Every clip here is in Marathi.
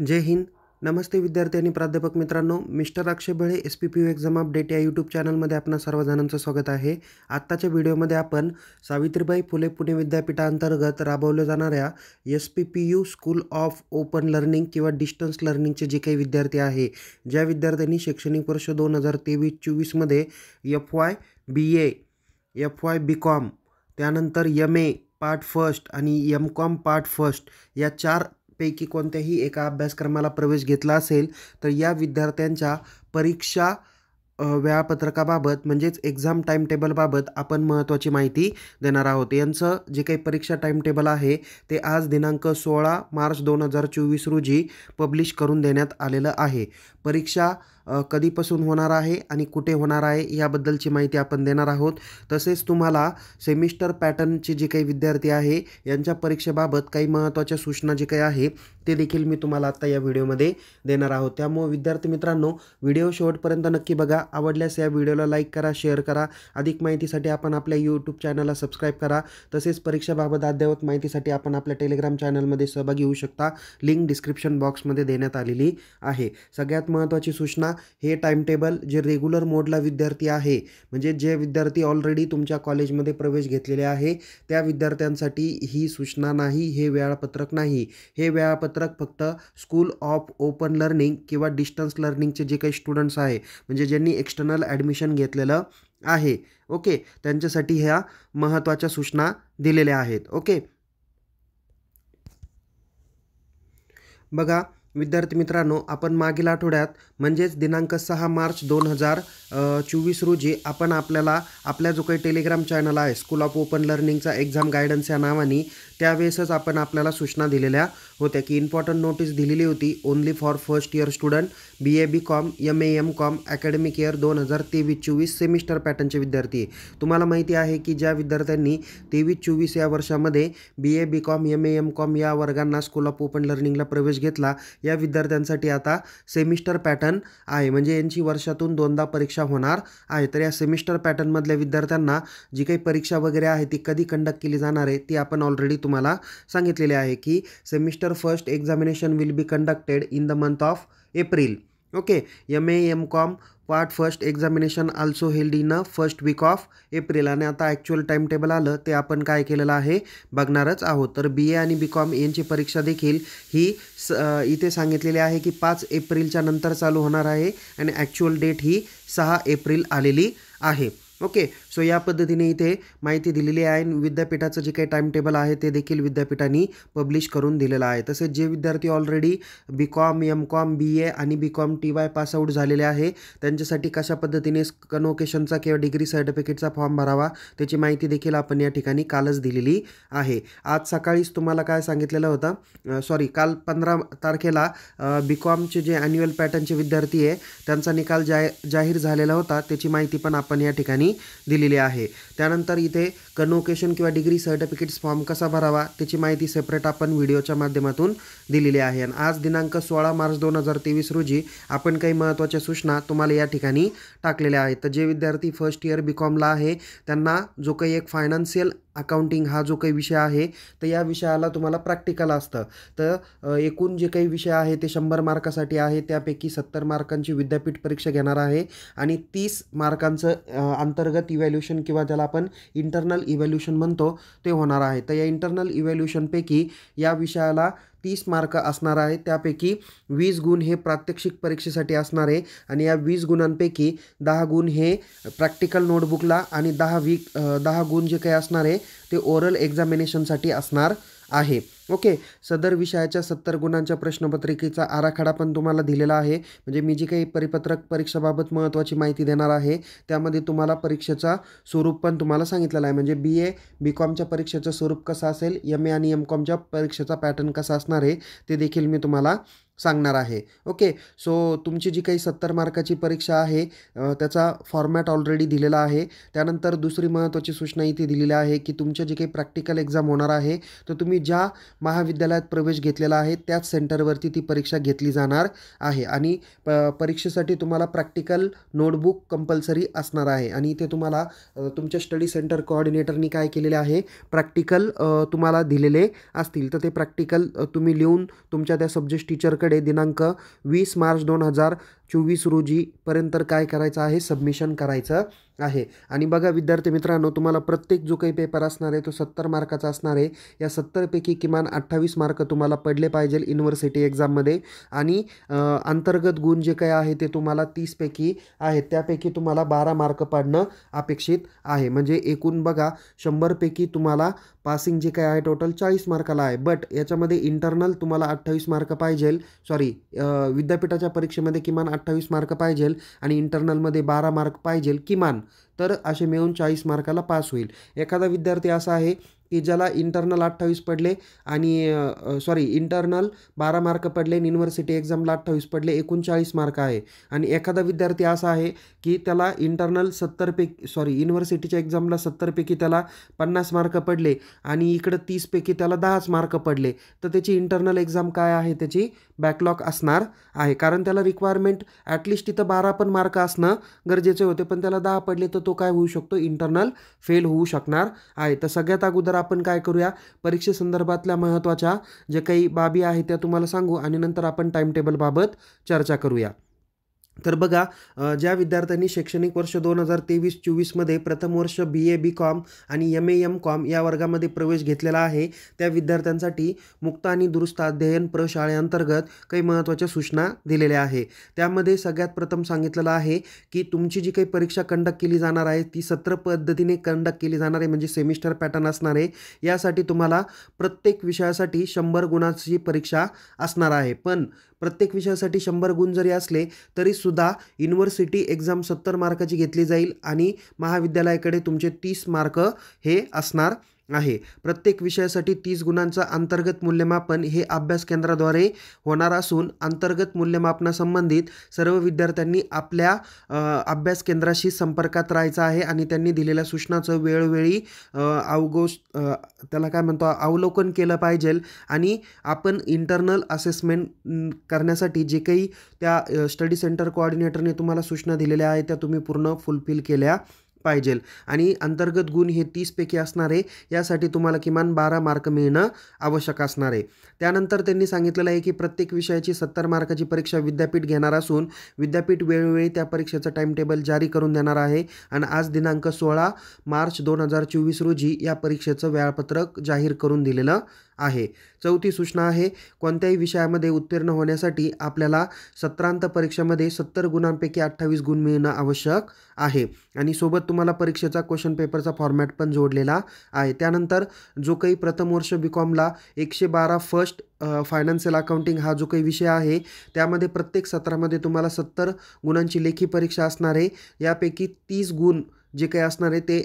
जय हिंद नमस्ते विद्यार्थी आणि प्राध्यापक मित्रांनो mister Akshay Bale S P P U exam update या यूट्यूब चॅनलमध्ये आपणा सर्वजणांचं स्वागत आहे आत्ताच्या व्हिडिओमध्ये आपण सावित्रीबाई फुले पुणे विद्यापीठाअंतर्गत राबवल्या जाणाऱ्या S P P U school of open learning किंवा डिस्टन्स लर्निंगचे जे काही विद्यार्थी आहे ज्या विद्यार्थ्यांनी शैक्षणिक वर्ष दोन हजार तेवीस चोवीसमध्ये F Y B A F Y B com त्यानंतर यम ए पार्ट फर्स्ट आणि एम कॉम पार्ट फर्स्ट या चार पैकी कोणत्याही एका अभ्यासक्रमाला प्रवेश घेतला असेल तर या विद्यार्थ्यांच्या परीक्षा वेळापत्रकाबाबत म्हणजेच एक्झाम टाईम टेबलबाबत आपण महत्त्वाची माहिती देणार आहोत यांचं जे काही परीक्षा टाईम टेबल आहे ते आज दिनांक सोळा मार्च दोन हजार चोवीस रोजी पब्लिश करून देण्यात आलेलं आहे परीक्षा कधीपासून होणार आहे आणि कुठे होणार आहे याबद्दलची माहिती आपण देणार आहोत तसेच तुम्हाला सेमिस्टर पॅटर्नचे जे काही विद्यार्थी आहे यांच्या परीक्षेबाबत काही महत्त्वाच्या सूचना जे काही आहे ते देखील मी तुम्हाला आत्ता या व्हिडिओमध्ये देणार आहोत त्यामुळे विद्यार्थी मित्रांनो व्हिडिओ शेवटपर्यंत नक्की बघा आवडल्यास या व्हिडिओला लाईक करा शेअर करा अधिक माहितीसाठी आपण आपल्या यूट्यूब चॅनलला सबस्क्राईब करा तसेच परीक्षेबाबत अद्ययावत माहितीसाठी आपण आपल्या टेलिग्राम चॅनलमध्ये सहभागी होऊ शकता लिंक डिस्क्रिप्शन बॉक्समध्ये देण्यात आलेली आहे सगळ्यात महत्त्वाची सूचना हे टाइमटेबल टेबल जे रेग्युलर मोडला विद्यार्थी आहे म्हणजे जे विद्यार्थी ऑलरेडी तुमच्या कॉलेजमध्ये प्रवेश घेतलेले आहे त्या विद्यार्थ्यांसाठी ही सूचना नाही हे वेळापत्रक नाही हे वेळापत्रक फक्त स्कूल ऑफ ओपन लर्निंग किंवा डिस्टन्स लर्निंगचे जे काही स्टुडंट्स आहे म्हणजे ज्यांनी एक्स्टर्नल ॲडमिशन घेतलेलं आहे ओके त्यांच्यासाठी ह्या महत्त्वाच्या सूचना दिलेल्या आहेत ओके बघा विद्यार्थी मित्रांनो आपण मागील आठवड्यात म्हणजेच दिनांक सहा मार्च दोन हजार चोवीस रोजी आपण आपल्याला आपल्या जो काही टेलिग्राम चॅनल आहे स्कूल ऑफ ओपन लर्निंगचा एक्झाम गायडन्स या नावाने त्यावेळेसच आपण आपल्याला सूचना दिलेल्या होत्या की इम्पॉर्टंट नोटीस दिलेली होती only for first year student B A B com M A M com academic year दोन हजार तेवीस चोवीस सेमिस्टर पॅटर्नचे विद्यार्थी तुम्हाला माहिती आहे की ज्या विद्यार्थ्यांनी तेवीस चोवीस या वर्षामध्ये B A B com M A M com या वर्गांना स्कूल ऑफ ओपन लर्निंगला प्रवेश घेतला या विद्यार्थ्यांसाठी आता सेमिस्टर पॅटर्न आहे म्हणजे यांची वर्षातून दोनदा परीक्षा होणार आहे तर या सेमिस्टर पॅटर्नमधल्या विद्यार्थ्यांना जी काही परीक्षा वगैरे आहे ती कधी कंडक्ट केली जाणार आहे ती आपण ऑलरेडी तुम्हाला सांगितलेली आहे की semester first will will be conducted the month month of okay okay M M com part first examination also held in a first week of April आणि आता ॲक्च्युअल टाईम टेबल आलं ते आपण काय केलेलं आहे बघणारच आहोत तर बी ए आणि बी कॉम यांची परीक्षा देखील ही स इथे सांगितलेली आहे की पाच एप्रिलच्या नंतर चालू होणार आहे आणि ॲक्च्युअल डेट ही सहा एप्रिल आलेली आहे ओके सो या पद्धतीने इथे माहिती दिलेली आहे आणि विद्यापीठाचं जे काही टाईम टेबल आहे ते देखील विद्यापीठाने पब्लिश करून दिलेलं आहे तसेच जे विद्यार्थी already B com M com B A आणि B com T Y pass out झालेले आहे त्यांच्यासाठी कशा पद्धतीने कन्वोकेशनचा किंवा डिग्री सर्टिफिकेटचा फॉर्म भरावा त्याची माहिती देखील आपण या ठिकाणी कालच दिलेली आहे आज सकाळीच तुम्हाला काय सांगितलेलं होतं सॉरी काल पंधरा तारखेला बी कॉमचे जे ॲन्युअल पॅटर्नचे विद्यार्थी आहे त्यांचा निकाल जाहीर झालेला होता त्याची माहिती पण आपण या ठिकाणी दिली दिलेली आहे त्यानंतर इथे कनोकेशन किंवा डिग्री सर्टिफिकेट्स फॉर्म कसा भरावा त्याची माहिती सेपरेट आपण व्हिडिओच्या माध्यमातून दिलेली आहे आणि आज दिनांक सोळा मार्च दोन हजार तेवीस रोजी आपण काही महत्त्वाच्या सूचना तुम्हाला या ठिकाणी टाकलेल्या आहेत तर जे विद्यार्थी फर्स्ट इयर बी कॉमला आहे त्यांना जो काही एक फायनान्शियल अकाउंटिंग हा जो काही विषय आहे तर या विषयाला तुम्हाला प्रॅक्टिकल असतं तर एकूण जे काही विषय आहे ते शंभर मार्कासाठी आहे त्यापैकी सत्तर मार्कांची विद्यापीठ परीक्षा घेणार आहे आणि तीस मार्कांचं अंतर्गत इव्हॅल्युशन किंवा ज्याला आपण इंटरनल इव्हॅल्युशन म्हणतो ते होणार आहे तर या इंटरनल इव्हॅल्युशनपैकी या विषयाला तीस मार्क असणार आहे त्यापैकी वीस गुण हे प्रात्यक्षिक परीक्षेसाठी असणार आहे आणि या वीस गुणांपैकी दहा गुण हे प्रॅक्टिकल नोटबुकला आणि दहा वीक दहा गुण जे काही असणार आहे ते ओरल एक्झामिनेशनसाठी असणार आहे ओके सदर विषयाच्या सत्तर गुणांच्या प्रश्नपत्रिकेचा आराखडा पण तुम्हाला दिलेला आहे म्हणजे मी जी काही परिपत्रक परीक्षेबाबत महत्त्वाची माहिती देणार आहे त्यामध्ये तुम्हाला परीक्षेचा स्वरूप पण तुम्हाला सांगितलेला आहे म्हणजे बी ए बी कॉमच्या परीक्षेचं स्वरूप कसं असेल एम ए आणि एम कॉमच्या परीक्षेचा पॅटर्न कसा असणार आहे ते देखील मी तुम्हाला सांगणार आहे ओके सो तुमची जी काही सत्तर मार्काची परीक्षा आहे त्याचा फॉर्मॅट ऑलरेडी दिलेला आहे त्यानंतर दुसरी महत्त्वाची सूचना इथे दिलेली आहे की तुमच्या जी काही प्रॅक्टिकल एक्झाम होणार आहे तर तुम्ही ज्या महाविद्यालयात प्रवेश घेतलेला आहे त्याच सेंटरवरती ती परीक्षा घेतली जाणार आहे आणि प परीक्षेसाठी तुम्हाला प्रॅक्टिकल नोटबुक कंपल्सरी असणार आहे आणि इथे तुम्हाला तुमच्या स्टडी सेंटर कोऑर्डिनेटरनी काय केलेले आहे प्रॅक्टिकल तुम्हाला दिलेले असतील तर ते प्रॅक्टिकल तुम्ही लिहून तुमच्या त्या सब्जेक्ट टीचरकडे दिनांक वीस मार्च दोन हजार चोवीस रोजीपर्यंत काय करायचं आहे सबमिशन करायचं आहे आणि बघा विद्यार्थी मित्रांनो तुम्हाला प्रत्येक जो काही पेपर असणार आहे तो सत्तर मार्काचा असणार आहे या सत्तरपैकी किमान अठ्ठावीस मार्क तुम्हाला पडले पाहिजे युनिव्हर्सिटी एक्झाममध्ये आणि अंतर्गत गुण जे काही आहे ते तुम्हाला तीसपैकी आहेत त्यापैकी तुम्हाला बारा मार्क पाडणं अपेक्षित आहे म्हणजे एकूण बघा शंभरपैकी तुम्हाला पासिंग जे काय आहे टोटल चाळीस मार्काला आहे बट याच्यामध्ये इंटरनल तुम्हाला अठ्ठावीस मार्क पाहिजे सॉरी विद्यापीठाच्या परीक्षेमध्ये किमान अठ्ठावीस मार्क पाहिजेल आणि इंटरनलमध्ये बारा मार्क पाहिजेल किमान तर असे मिळून चाळीस मार्काला पास होईल एखादा विद्यार्थी असा आहे की ज्याला इंटरनल अठ्ठावीस पडले आणि सॉरी इंटरनल बारा मार्क पडले आणि युनिव्हर्सिटी एक्झामला अठ्ठावीस पडले एकोणचाळीस मार्क आहे आणि एखादा विद्यार्थी असा आहे की त्याला इंटरनल सत्तरपैकी सॉरी युनिव्हर्सिटीच्या एक्झामला सत्तरपैकी त्याला पन्नास मार्क पडले आणि इकडं तीसपैकी त्याला दहाच मार्क पडले तर त्याची इंटरनल एक्झाम काय आहे त्याची बॅकलॉग असणार आहे कारण त्याला रिक्वायरमेंट ॲटलिस्ट तिथं बारा पण मार्क असणं गरजेचे होते पण त्याला दहा पडले तर तो काय होऊ शकतो इंटरनल फेल होऊ शकणार आहे तर सगळ्यात अगोदर आपण काय करूया परीक्षेसंदर्भातल्या महत्त्वाच्या ज्या काही बाबी आहेत त्या तुम्हाला सांगू आणि नंतर आपण टाईमटेबलबाबत चर्चा करूया तर बघा ज्या विद्यार्थ्यांनी शैक्षणिक वर्ष दोन हजार तेवीस चोवीसमध्ये प्रथम वर्ष बी ए बी कॉम आणि एम ए एम कॉम या वर्गामध्ये प्रवेश घेतलेला आहे त्या विद्यार्थ्यांसाठी मुक्त आणि दुरुस्त अध्ययन प्रशाळेअंतर्गत काही महत्त्वाच्या सूचना दिलेल्या आहे त्यामध्ये सगळ्यात प्रथम सांगितलेलं आहे की तुमची जी काही परीक्षा कंडक्ट केली जाणार आहे ती सत्र पद्धतीने कंडक्ट केली जाणार आहे म्हणजे सेमिस्टर पॅटर्न असणार आहे यासाठी तुम्हाला प्रत्येक विषयासाठी शंभर गुणांची परीक्षा असणार आहे पण प्रत्येक विषयासाठी शंभर गुण जरी असले तरीसुद्धा युनिव्हर्सिटी एक्झाम सत्तर मार्काची घेतली जाईल आणि महाविद्यालयाकडे तुमचे तीस मार्क हे असणार आहे प्रत्येक विषयासाठी तीस गुणांचा अंतर्गत मूल्यमापन हे अभ्यास केंद्राद्वारे होणार असून अंतर्गत मूल्यमापनासंबंधित सर्व विद्यार्थ्यांनी आपल्या अभ्यास केंद्राशी संपर्कात राहायचं आहे आणि त्यांनी दिलेल्या सूचनाचं वेळोवेळी अवगोष त्याला काय म्हणतो अवलोकन केलं पाहिजे आणि आपण इंटरनल असेसमेंट करण्यासाठी जे काही त्या स्टडी सेंटर कोऑर्डिनेटरने तुम्हाला सूचना दिलेल्या आहेत त्या तुम्ही पूर्ण फुलफिल केल्या पाहिजेल आणि अंतर्गत गुण हे तीसपैकी असणार आहे यासाठी तुम्हाला किमान बारा मार्क मिळणं आवश्यक असणार आहे त्यानंतर त्यांनी सांगितलेलं आहे की प्रत्येक विषयाची सत्तर मार्काची परीक्षा विद्यापीठ घेणार असून विद्यापीठ वेळोवेळी त्या परीक्षेचं टाईमटेबल जारी करून देणार आहे आणि आज दिनांक सोळा मार्च दोन हजार चोवीस रोजी या परीक्षेचं वेळापत्रक जाहीर करून दिलेलं आहे चौथी सूचना आहे कोणत्याही विषयामध्ये उत्तीर्ण होण्यासाठी आपल्याला सत्रांत परीक्षेमध्ये सत्तर गुणांपैकी अठ्ठावीस गुण मिळणं आवश्यक आहे आणि सोबत तुम्हाला परीक्षेचा क्वेश्चन पेपरचा फॉर्मॅट पण जोडलेला आहे त्यानंतर जो काही प्रथम वर्ष बी कॉमला एकशे बारा फर्स्ट फायनान्शियल अकाउंटिंग हा जो काही विषय आहे त्यामध्ये प्रत्येक सत्रामध्ये तुम्हाला सत्तर गुणांची लेखी परीक्षा असणार आहे यापैकी तीस गुण जे काही असणार आहे ते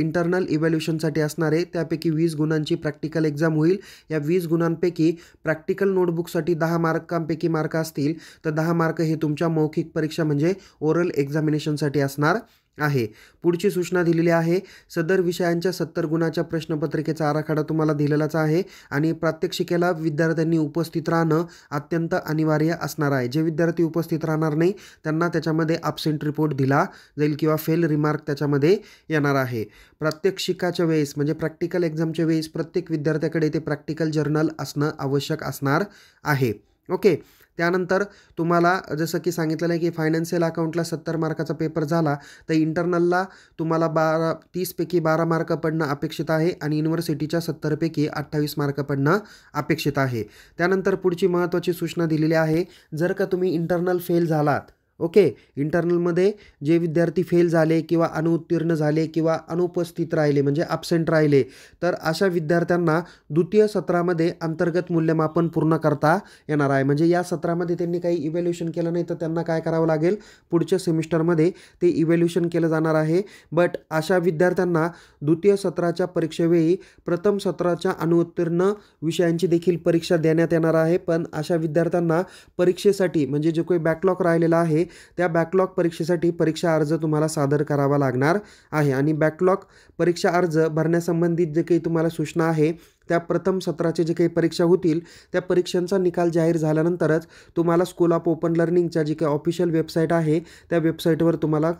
इंटरनल इव्हॅल्युशनसाठी असणार आहे त्यापैकी वीस गुणांची प्रॅक्टिकल एक्झाम होईल या वीस गुणांपैकी प्रॅक्टिकल नोटबुकसाठी दहा मार्कांपैकी मार्क असतील तर दहा मार्क हे तुमच्या मौखिक परीक्षा म्हणजे ओरल एक्झामिनेशनसाठी असणार आहे पुढची सूचना दिलेली आहे सदर विषयांच्या सत्तर गुणाच्या प्रश्नपत्रिकेचा आराखडा तुम्हाला दिलेलाच आहे आणि प्रात्यक्षिकेला विद्यार्थ्यांनी उपस्थित राहणं अत्यंत अनिवार्य असणार आहे जे विद्यार्थी उपस्थित राहणार नाही त्यांना त्याच्यामध्ये ॲबसेंट रिपोर्ट दिला जाईल किंवा फेल रिमार्क त्याच्यामध्ये येणार आहे प्रात्यक्षिकाच्या वेळेस म्हणजे प्रॅक्टिकल एक्झामच्या वेळेस प्रत्येक विद्यार्थ्याकडे ते प्रॅक्टिकल जर्नल असणं आवश्यक असणार आहे ओके त्यानंतर तुम्हाला जसं की सांगितलेलं आहे की फायनान्शियल अकाउंटला सत्तर मार्काचा पेपर झाला तर इंटरनलला तुम्हाला बारा तीसपैकी बारा मार्क पडणं अपेक्षित आहे आणि युनिव्हर्सिटीच्या सत्तरपैकी अठ्ठावीस मार्क पडणं अपेक्षित आहे त्यानंतर पुढची महत्त्वाची सूचना दिलेली आहे जर का तुम्ही इंटरनल फेल झालात ओके इंटरनलमध्ये जे विद्यार्थी फेल झाले किंवा अनुत्तीर्ण झाले किंवा अनुपस्थित राहिले म्हणजे ॲबसेंट राहिले तर अशा विद्यार्थ्यांना द्वितीय सत्रामध्ये अंतर्गत मूल्यमापन पूर्ण करता येणार आहे म्हणजे या सत्रामध्ये त्यांनी काही इव्हॅल्युएशन केलं नाही तर त्यांना काय करावं लागेल पुढच्या सेमिस्टरमध्ये ते इव्हॅल्युएशन केलं जाणार आहे बट अशा विद्यार्थ्यांना द्वितीय सत्राच्या परीक्षेवेळी प्रथम सत्राच्या अनुत्तीर्ण विषयांची देखील परीक्षा देण्यात येणार आहे पण अशा विद्यार्थ्यांना परीक्षेसाठी म्हणजे जो काही बॅकलॉग राहिलेला आहे त्या बॅकलॉग परीक्षेसाठी परीक्षा अर्ज तुम्हाला सादर करावा लागणार आहे आणि बॅकलॉग परीक्षा अर्ज भरण्यासंबंधित जे काही तुम्हाला सूचना आहे त्या प्रथम सत्राचे जे काही परीक्षा होतील त्या परीक्षांचा निकाल जाहीर झाल्यानंतरच तुम्हाला स्कूल ऑफ ओपन लर्निंगच्या जी काही ऑफिशियल वेबसाईट आहे त्या वेबसाईटवर तुम्हाला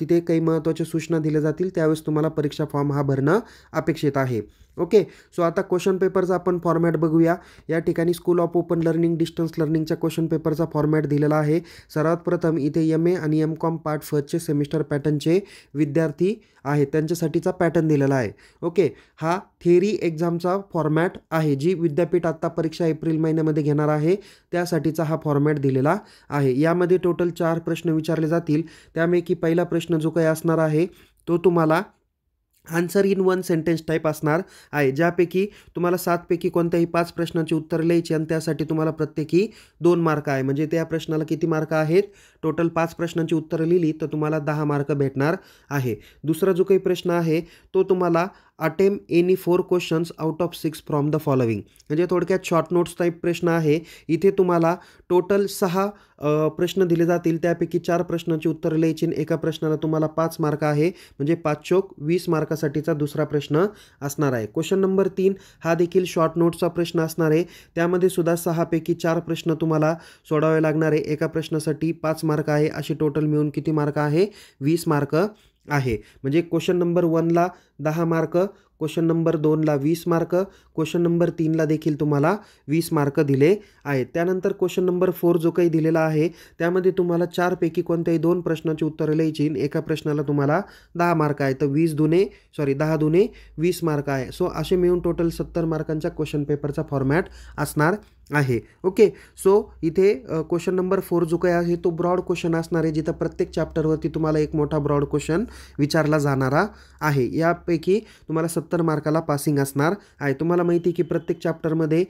तिथे काही महत्त्वाच्या सूचना दिल्या जातील त्यावेळेस तुम्हाला परीक्षा फॉर्म हा भरणं अपेक्षित आहे ओके सो आता क्वेश्चन पेपरचा आपण फॉर्मॅट बघूया या ठिकाणी school of open learning distance लर्निंगच्या क्वेश्चन पेपरचा फॉर्मॅट दिलेला आहे सर्वात प्रथम इथे एम ए आणि एम कॉम पार्ट फर्स्टचे सेमिस्टर पॅटर्नचे विद्यार्थी आहेत त्यांच्यासाठीचा पॅटर्न दिलेला आहे ओके हा थेरी एक्झामचा फॉर्मॅट आहे जी विद्यापीठ आत्ता परीक्षा एप्रिल महिन्यामध्ये घेणार आहे त्यासाठीचा हा फॉर्मॅट दिलेला आहे यामध्ये टोटल चार प्रश्न विचारले जातील त्यापैकी पहिला प्रश्न जो काही असणार आहे तो तुम्हाला answer in one sentence type असणार आहे ज्यापैकी तुम्हाला सातपैकी कोणत्याही पाच प्रश्नांची उत्तरं लिहायची आणि त्यासाठी तुम्हाला प्रत्येकी दोन मार्क आहे म्हणजे त्या प्रश्नाला किती मार्क आहेत टोटल पाच प्रश्नांची उत्तरं लिहिली तर तुम्हाला दहा मार्क भेटणार आहे दुसरा जो काही प्रश्न आहे तो तुम्हाला attempt any four questions out of six from the following म्हणजे थोडक्यात शॉर्ट नोट्स टाईप प्रश्न आहे इथे तुम्हाला टोटल सहा प्रश्न दिले जातील त्यापैकी चार प्रश्नांची उत्तरं लिहायची एका प्रश्नाला तुम्हाला पाच मार्क आहे म्हणजे पाच चोक वीस मार्कासाठीचा दुसरा प्रश्न असणार आहे क्वेश्चन नंबर तीन हा देखील शॉर्ट नोट्सचा प्रश्न असणार आहे त्यामध्ये सुद्धा सहापैकी चार प्रश्न तुम्हाला सोडावे लागणार आहे एका प्रश्नासाठी पाच मार्क आहे अशी टोटल मिळून किती मार्क आहे वीस मार्क आहे म्हणजे क्वेश्चन नंबर वनला दहा मार्क क्वेश्चन नंबर दोनला वीस मार्क क्वेश्चन नंबर तीनला देखील तुम्हाला वीस मार्क दिले आहेत त्यानंतर क्वेश्चन नंबर फोर जो काही दिलेला आहे त्यामध्ये तुम्हाला चारपैकी कोणत्याही दोन प्रश्नाची उत्तरं लिहायची एका प्रश्नाला तुम्हाला दहा मार्क आहे तर वीस दुने सॉरी दहा दुने वीस मार्क आहे सो असे मिळून टोटल सत्तर मार्कांचा क्वेश्चन पेपरचा फॉर्मॅट असणार आहे ओके सो इथे क्वेश्चन नंबर फोर जो काय आहे तो ब्रॉड क्वेश्चन असणार आहे जिथं प्रत्येक चॅप्टरवरती तुम्हाला एक मोठा ब्रॉड क्वेश्चन विचारला जाणारा आहे यापैकी तुम्हाला सत्तर मार्काला पासिंग असणार आहे तुम्हाला माहिती आहे की प्रत्येक चॅप्टरमध्ये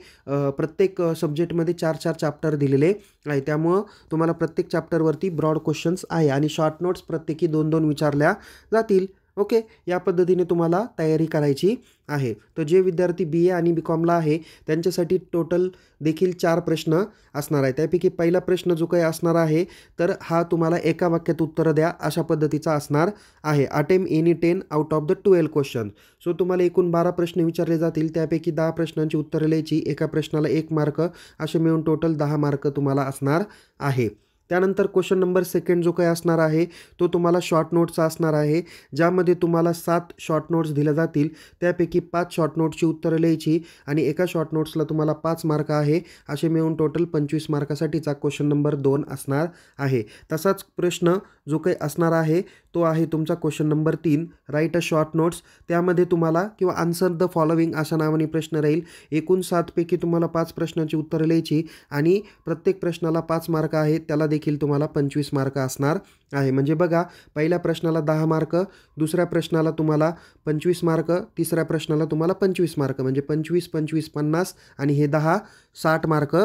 प्रत्येक सब्जेक्टमध्ये चार चार चॅप्टर दिलेले आहे त्यामुळं तुम्हाला प्रत्येक चॅप्टरवरती ब्रॉड क्वेश्चन्स आहे आणि शॉर्ट नोट्स प्रत्येकी दोन दोन विचारल्या जातील ओके या पद्धतीने तुम्हाला तयारी करायची आहे तर जे विद्यार्थी बी ए आणि बी कॉमला आहे त्यांच्यासाठी टोटल देखील चार प्रश्न असणार आहे त्यापैकी पहिला प्रश्न जो काही असणार आहे तर हा तुम्हाला एका वाक्यात उत्तर द्या अशा पद्धतीचा असणार आहे attempt any ten out of the twelve question so तुम्हाला एकूण बारा प्रश्न विचारले जातील त्यापैकी दहा प्रश्नांची उत्तरं लिहायची एका प्रश्नाला एक मार्क असे मिळून टोटल दहा मार्क तुम्हाला असणार आहे त्यानंतर क्वेश्चन नंबर सेकंड जो काही असणार आहे तो तुम्हाला शॉर्ट नोट्सचा असणार आहे ज्यामध्ये तुम्हाला सात शॉर्ट नोट्स दिल्या जातील त्यापैकी पाच शॉर्ट नोट्सची उत्तरं लिहायची आणि एका शॉर्ट नोट्सला तुम्हाला पाच मार्क आहे असे मिळून टोटल पंचवीस मार्कासाठीचा क्वेश्चन नंबर दोन असणार आहे तसाच प्रश्न जो काही असणार आहे तो आहे तुमचा क्वेश्चन नंबर तीन राईट अ शॉर्ट नोट्स त्यामध्ये तुम्हाला किंवा आन्सर द फॉलोविंग अशा नावाने प्रश्न राहील एकूण सातपैकी तुम्हाला पाच प्रश्नाची उत्तरं लिहायची आणि प्रत्येक प्रश्नाला पाच मार्क आहेत त्याला देखील तुम्हाला पंचवीस मार्क असणार आहे म्हणजे बघा पहिल्या प्रश्नाला दहा मार्क दुसऱ्या प्रश्नाला तुम्हाला पंचवीस मार्क तिसऱ्या प्रश्नाला तुम्हाला पंचवीस मार्क म्हणजे पंचवीस पंचवीस पन्नास आणि हे दहा साठ मार्क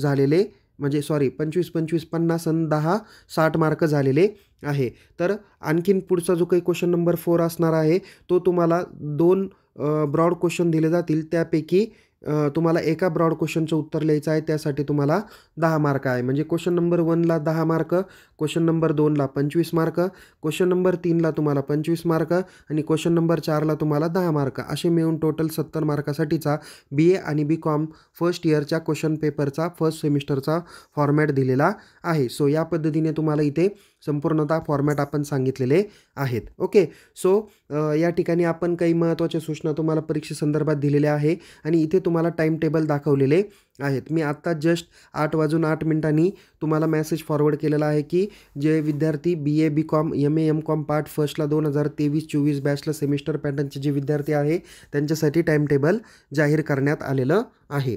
झालेले म्हणजे सॉरी पंचवीस पंचवीस पन्नास आणि दहा साठ मार्क झालेले आहे तर आणखीन पुढचा जो काही क्वेश्चन नंबर फोर असणार आहे तो तुम्हाला दोन ब्रॉड क्वेश्चन दिले जातील त्यापैकी तुम्हाला एका ब्रॉड क्वेश्चनचं उत्तर लिहायचं आहे त्यासाठी तुम्हाला दहा मार्क आहे म्हणजे क्वेश्चन नंबर वनला दहा मार्क क्वेश्चन नंबर दोनला पंचवीस मार्क क्वेश्चन नंबर तीनला तुम्हाला पंचवीस मार्क आणि क्वेश्चन नंबर चारला तुम्हाला दहा मार्क असे मिळून टोटल सत्तर मार्कासाठीचा बी ए आणि बी कॉम फर्स्ट इयरच्या क्वेश्चन पेपरचा फर्स्ट सेमिस्टरचा फॉर्मॅट दिलेला आहे सो या पद्धतीने तुम्हाला इथे संपूर्णतः फॉर्मॅट आपण सांगितलेले आहेत ओके सो या ठिकाणी आपण काही महत्त्वाच्या सूचना तुम्हाला परीक्षेसंदर्भात दिलेल्या आहे आणि इथे तुम्हाला टाईम टेबल दाखवलेले आहेत मी आत्ता जस्ट आठ वाजून आठ मिनिटांनी तुम्हाला मॅसेज फॉरवर्ड केलेला आहे की जे विद्यार्थी B A B com M A M com part फर्स्टला दोन हजार तेवीस चोवीस बॅचला सेमिस्टर पॅटर्नचे जे विद्यार्थी आहे त्यांच्यासाठी टाईम टेबल जाहीर करण्यात आलेलं आहे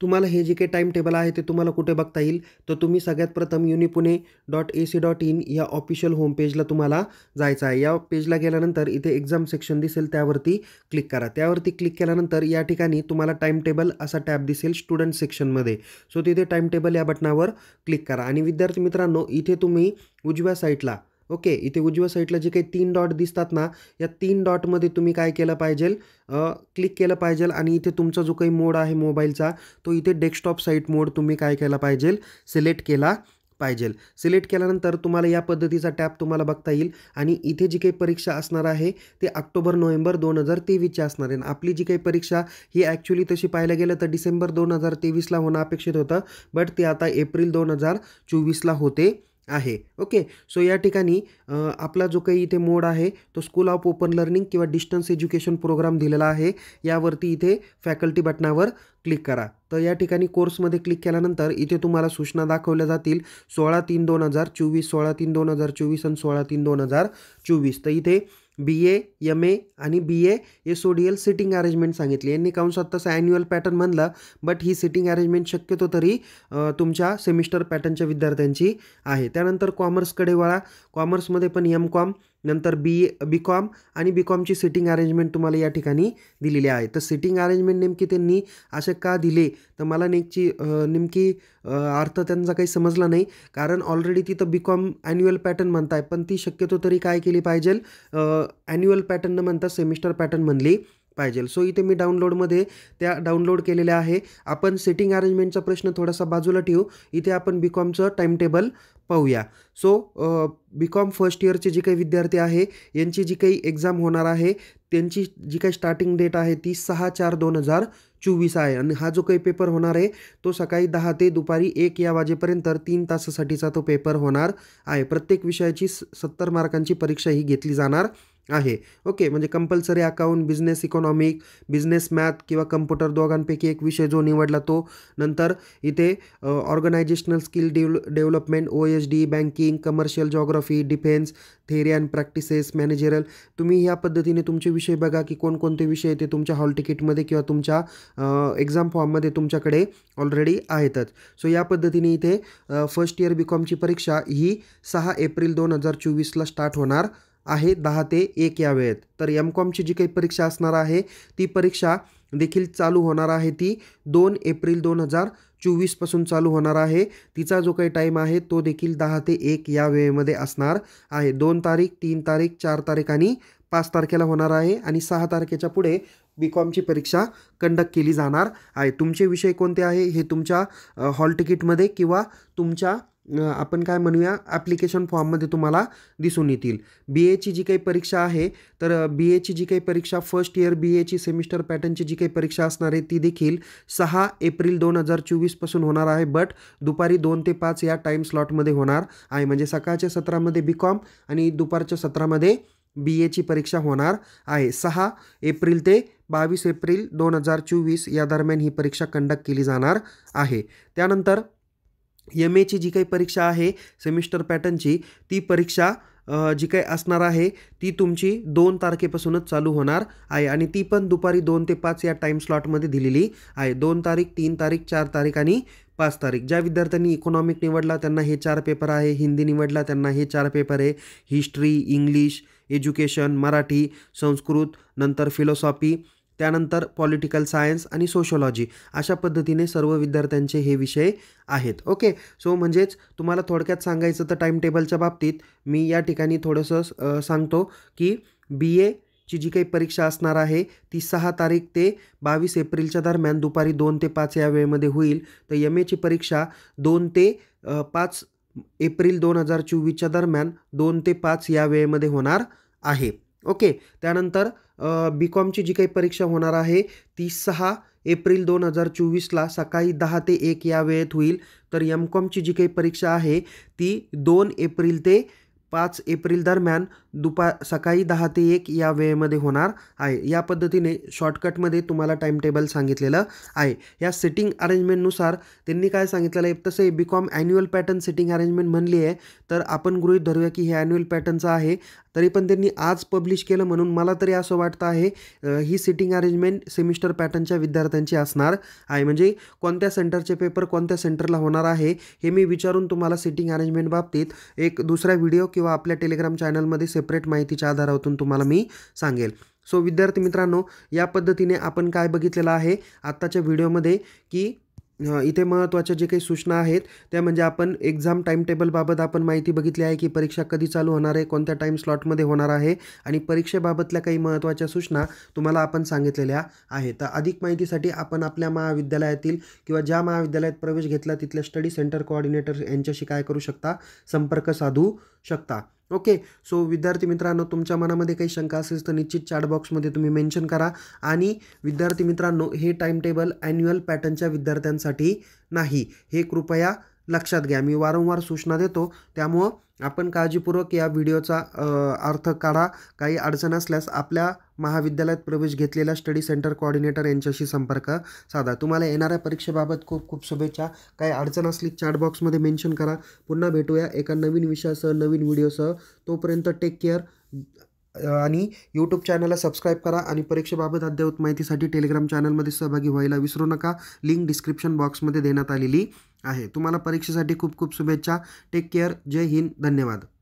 तुम्हाला हे जे काही टाईम टेबल आहे ते तुम्हाला कुठे बघता येईल तर तुम्ही सगळ्यात प्रथम युनिपुणे dot A C dot in या ऑफिशियल होम पेजला तुम्हाला जायचं आहे या पेजला गेल्यानंतर इथे एक्झाम सेक्शन दिसेल त्यावरती क्लिक करा त्यावरती क्लिक केल्यानंतर या ठिकाणी तुम्हाला टाईम टेबल असा टॅब दिसेल स्टुडंट सेक्शनमध्ये सो तिथे टाईम टेबल या बटनावर क्लिक करा आणि विद्यार्थी मित्रांनो इथे तुम्ही उजव्या साईटला ओके इथे उजव्या साईडला जे काही तीन डॉट दिसतात ना या तीन डॉटमध्ये तुम्ही काय केलं पाहिजे क्लिक केलं पाहिजे आणि इथे तुमचा जो काही मोड आहे मोबाईलचा तो इथे डेस्कटॉप साईट मोड तुम्ही काय केला पाहिजे सिलेक्ट केला पाहिजे सिलेक्ट केल्यानंतर तुम्हाला या पद्धतीचा टॅप तुम्हाला बघता येईल आणि इथे जी काही परीक्षा असणार आहे ते ऑक्टोबर नोव्हेंबर दोन हजार तेवीसची असणार आहे आपली जी काही परीक्षा ही ॲक्च्युली तशी पाहायला गेलं तर डिसेंबर दोन हजार तेवीसला होणं अपेक्षित होतं बट ते आता एप्रिल दोन हजार चोवीसला होते आहे ओके सो या ठिकाणी आपला जो काही इथे मोड आहे तो स्कूल ऑफ ओपन लर्निंग किंवा डिस्टन्स एज्युकेशन प्रोग्राम दिलेला आहे यावरती इथे फॅकल्टी बटनावर क्लिक करा तर या ठिकाणी कोर्समध्ये क्लिक केल्यानंतर इथे तुम्हाला सूचना दाखवल्या जातील सोळा तीन दोन हजार चोवीस सोळा तीन दोन हजार चोवीस आणि सोळा तीन दोन हजार चोवीस तर इथे बी ए यम ए आणि बी ए सोडियल सिटिंग अरेंजमेंट सांगितली यांनी काउन स्वतःचा ॲन्युअल पॅटर्न म्हणला बट ही सिटिंग अरेंजमेंट शक्यतो तरी तुमच्या सेमिस्टर पॅटर्नच्या विद्यार्थ्यांची आहे त्यानंतर कॉमर्सकडे वळा कॉमर्समध्ये पण एम कॉम नंतर बी ए बी कॉम आणि बी कॉमची सिटिंग अरेंजमेंट तुम्हाला या ठिकाणी दिलेली आहे तर सिटिंग अरेंजमेंट नेमकी त्यांनी असे का दिले तर मला नेमकी नेमकी अर्थ त्यांचा काही समजला नाही कारण ऑलरेडी तिथं बी कॉम ॲन्युअल पॅटर्न म्हणताय पण ती शक्यतो तरी काय केली पाहिजे ॲन्युअल पॅटर्न न म्हणता सेमिस्टर पॅटर्न म्हणली पाहिजे सो इथे मी डाउनलोडमध्ये त्या डाउनलोड केलेल्या आहे आपण सेटिंग अरेंजमेंटचा प्रश्न थोडासा बाजूला ठेवू इथे आपण बी कॉमचं टाईमटेबल पाहूया सो बी कॉम फर्स्ट इयरचे जे काही विद्यार्थी आहे यांची जी काही एक्झाम होणार आहे त्यांची जी काही स्टार्टिंग डेट आहे ती सहा चार दोन हजार चोवीस आहे आणि हा जो काही पेपर होणार आहे तो सकाळी दहा ते दुपारी एक या वाजेपर्यंत तीन तासासाठीचा तो पेपर होणार आहे प्रत्येक विषयाची सत्तर मार्कांची परीक्षा ही घेतली जाणार आहे ओके म्हणजे compulsory account business economic business math किंवा कम्प्युटर दोघांपैकी एक विषय जो निवडला तो नंतर इथे organizational skill development O H D banking commercial geography defence theory and practices managerial तुम्ही ह्या पद्धतीने तुमचे विषय बघा की कोणकोणते विषय ते तुमच्या हॉल तिकीटमध्ये किंवा तुमच्या एक्झाम फॉर्ममध्ये तुमच्याकडे ऑलरेडी आहेतच सो या पद्धतीने इथे फर्स्ट इयर बी कॉमची परीक्षा ही सहा एप्रिल दोन हजार चोवीसला स्टार्ट होणार आहे दहा ते एक या वेळेत तर एम कॉमची जी काही परीक्षा असणार आहे ती परीक्षा देखील चालू होणार आहे ती दोन एप्रिल दोन हजार चोवीसपासून चालू होणार आहे तिचा जो काही टाईम आहे तो देखील दहा ते एक या वेळेमध्ये असणार आहे दोन तारीख तीन तारीख चार तारीख आणि पाच तारखेला होणार आहे आणि सहा तारखेच्या पुढे बी कॉमची परीक्षा कंडक्ट केली जाणार आहे तुमचे विषय कोणते आहे हे तुमच्या हॉल तिकीटमध्ये किंवा तुमच्या आपण काय म्हणूया ॲप्लिकेशन फॉर्ममध्ये तुम्हाला दिसून येतील बी एची जी काही परीक्षा आहे तर बी एची जी काही परीक्षा फर्स्ट इयर बी एची सेमिस्टर पॅटर्नची जी काही परीक्षा असणार आहे ती देखील सहा एप्रिल दोन हजार चोवीसपासून होणार आहे बट दुपारी दोन ते पाच या टाईम स्लॉटमध्ये होणार आहे म्हणजे सकाळच्या सत्रामध्ये बी कॉम आणि दुपारच्या सत्रामध्ये बी एची परीक्षा होणार आहे सहा एप्रिल ते बावीस एप्रिल दोन हजार चोवीस या दरम्यान ही परीक्षा कंडक्ट केली जाणार आहे त्यानंतर एम एची जी काही परीक्षा आहे सेमिस्टर पॅटर्नची ती परीक्षा जी काही असणार आहे ती तुमची दोन तारखेपासूनच चालू होणार आहे आणि ती पण दुपारी दोन ते पाच या टाईम स्लॉटमध्ये दिलेली आहे दोन तारीख तीन तारीख चार तारीख आणि पाच तारीख ज्या विद्यार्थ्यांनी इकॉनॉमिक निवडला त्यांना हे चार पेपर आहे हिंदी निवडला त्यांना हे चार पेपर आहे history English education Marathi Sanskrit नंतर फिलॉसॉफी त्यानंतर पॉलिटिकल सायन्स आणि सोशोलॉजी अशा पद्धतीने सर्व विद्यार्थ्यांचे हे विषय आहेत ओके सो म्हणजेच तुम्हाला थोडक्यात सांगायचं तर टाइम टेबलच्या बाबतीत मी या ठिकाणी थोडंसं सांगतो की बी एची ची जी काही परीक्षा असणार आहे ती सहा तारीख ते बावीस एप्रिलच्या दरम्यान दुपारी दोन ते पाच या वेळेमध्ये होईल तर एम एची परीक्षा दोन ते पाच एप्रिल दोन हजार चोवीसच्या दरम्यान दोन ते पाच या वेळेमध्ये होणार आहे ओके त्यानंतर बी कॉमची जी काही परीक्षा होणार आहे ती सहा एप्रिल दोन हजार चोवीसला सकाळी दहा ते एक या वेळेत होईल तर एम जी काही परीक्षा आहे ती दोन एप्रिल ते पाच एप्रिल दरम्यान दुपा सकाळी दहा ते एक या वेळेमध्ये होणार आहे या पद्धतीने शॉर्टकटमध्ये तुम्हाला टाईमटेबल टेबल सांगितलेलं आहे या सिटिंग अरेंजमेंटनुसार त्यांनी काय सांगितलेलं आहे तसे B com annual pattern seating arrangement म्हणली आहे तर आपण गृहीत धरूया की हे ॲन्युअल पॅटर्नचं आहे तरी पण त्यांनी आज पब्लिश केलं म्हणून मला तरी असं वाटतं आहे ही सिटिंग अरेंजमेंट सेमिस्टर पॅटर्नच्या विद्यार्थ्यांची असणार आहे म्हणजे कोणत्या सेंटरचे पेपर कोणत्या सेंटरला होणार आहे हे मी विचारून तुम्हाला सिटिंग अरेंजमेंट बाबतीत एक दुसरा व्हिडिओ किंवा आपल्या टेलिग्राम चॅनलमध्ये सेप सेपरेट माहितीच्या आधारातून तुम्हाला मी सांगेल सो विद्यार्थी मित्रांनो या पद्धतीने आपण काय बघितलेलं आहे आत्ताच्या व्हिडिओमध्ये की इथे महत्त्वाच्या जे काही सूचना आहेत त्या म्हणजे आपण एक्झाम टाईम टेबलबाबत आपण माहिती बघितली आहे की परीक्षा कधी चालू होणार आहे कोणत्या टाईम स्लॉटमध्ये होणार आहे आणि परीक्षेबाबतल्या काही महत्त्वाच्या सूचना तुम्हाला आपण सांगितलेल्या आहेत तर अधिक माहितीसाठी आपण आपल्या महाविद्यालयातील किंवा ज्या महाविद्यालयात प्रवेश घेतला तिथल्या स्टडी सेंटर कोऑर्डिनेटर यांच्याशी काय करू शकता संपर्क साधू शकता ओके सो विद्यार्थी मित्रांनो तुमच्या मनामध्ये काही शंका असेल तर निश्चित बॉक्समध्ये तुम्ही मेन्शन करा आणि विद्यार्थी मित्रांनो हे टाइमटेबल टेबल ॲन्युअल पॅटर्नच्या विद्यार्थ्यांसाठी नाही हे कृपया लक्षात घ्या मी वारंवार सूचना देतो त्यामुळं आपण काळजीपूर्वक या व्हिडिओचा अर्थ काढा काही अडचण असल्यास आपल्या महाविद्यालयात प्रवेश घेतलेल्या स्टडी सेंटर कोऑर्डिनेटर यांच्याशी संपर्क साधा तुम्हाला येणाऱ्या परीक्षेबाबत खूप खूप शुभेच्छा काही अडचण असली चॅट बॉक्समध्ये मेन्शन करा पुन्हा भेटूया एका नवीन विषयासह नवीन व्हिडिओसह तोपर्यंत टेक केअर आणि यूट्यूब चॅनलला सबस्क्राईब करा आणि परीक्षेबाबत अद्ययावत माहितीसाठी टेलिग्राम चॅनलमध्ये सहभागी व्हायला विसरू नका लिंक डिस्क्रिप्शन बॉक्समध्ये देण्यात आलेली आहे तुम्हाला परीक्षेसाठी खूप खूप शुभेच्छा टेक केअर जय हिंद धन्यवाद